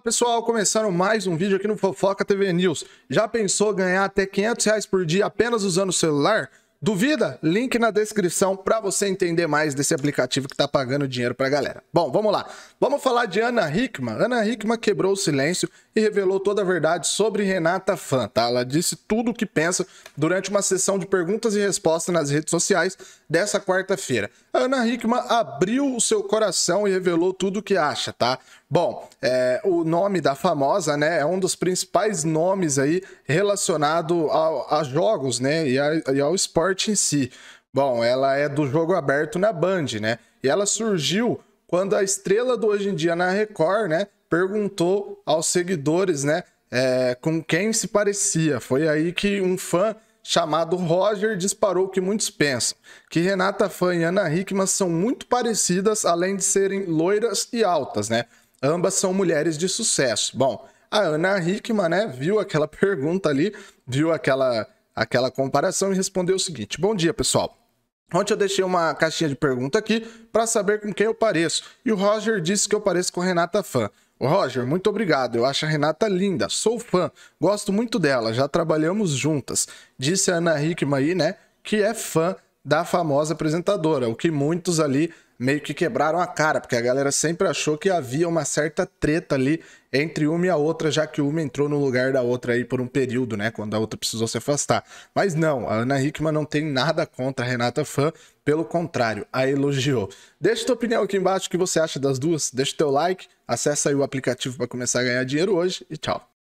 pessoal, começaram mais um vídeo aqui no Fofoca TV News. Já pensou ganhar até 500 reais por dia apenas usando o celular? Duvida? Link na descrição para você entender mais desse aplicativo que está pagando dinheiro para a galera. Bom, vamos lá. Vamos falar de Ana Hickman. Ana Hickman quebrou o silêncio e revelou toda a verdade sobre Renata Fan, tá? Ela disse tudo o que pensa durante uma sessão de perguntas e respostas nas redes sociais dessa quarta-feira. Ana Hickman abriu o seu coração e revelou tudo o que acha, tá? Bom, é, o o nome da famosa, né? É um dos principais nomes aí relacionado ao, a jogos, né? E, a, e ao esporte em si. Bom, ela é do jogo aberto na Band, né? E ela surgiu quando a estrela do Hoje em Dia na Record, né? Perguntou aos seguidores, né? É, com quem se parecia. Foi aí que um fã chamado Roger disparou o que muitos pensam: que Renata Fã e Ana Hickman são muito parecidas, além de serem loiras e altas, né? Ambas são mulheres de sucesso. Bom, a Ana Hickman, né, viu aquela pergunta ali, viu aquela, aquela comparação e respondeu o seguinte: Bom dia, pessoal. Ontem eu deixei uma caixinha de pergunta aqui para saber com quem eu pareço. E o Roger disse que eu pareço com Renata Fã. Roger, muito obrigado. Eu acho a Renata linda, sou fã, gosto muito dela, já trabalhamos juntas. Disse a Ana Hickman aí, né, que é fã da famosa apresentadora, o que muitos ali meio que quebraram a cara, porque a galera sempre achou que havia uma certa treta ali entre uma e a outra, já que uma entrou no lugar da outra aí por um período, né, quando a outra precisou se afastar. Mas não, a Ana Hickman não tem nada contra a Renata Fã, pelo contrário, a elogiou. Deixa tua opinião aqui embaixo, o que você acha das duas, deixa teu like, acessa aí o aplicativo para começar a ganhar dinheiro hoje e tchau.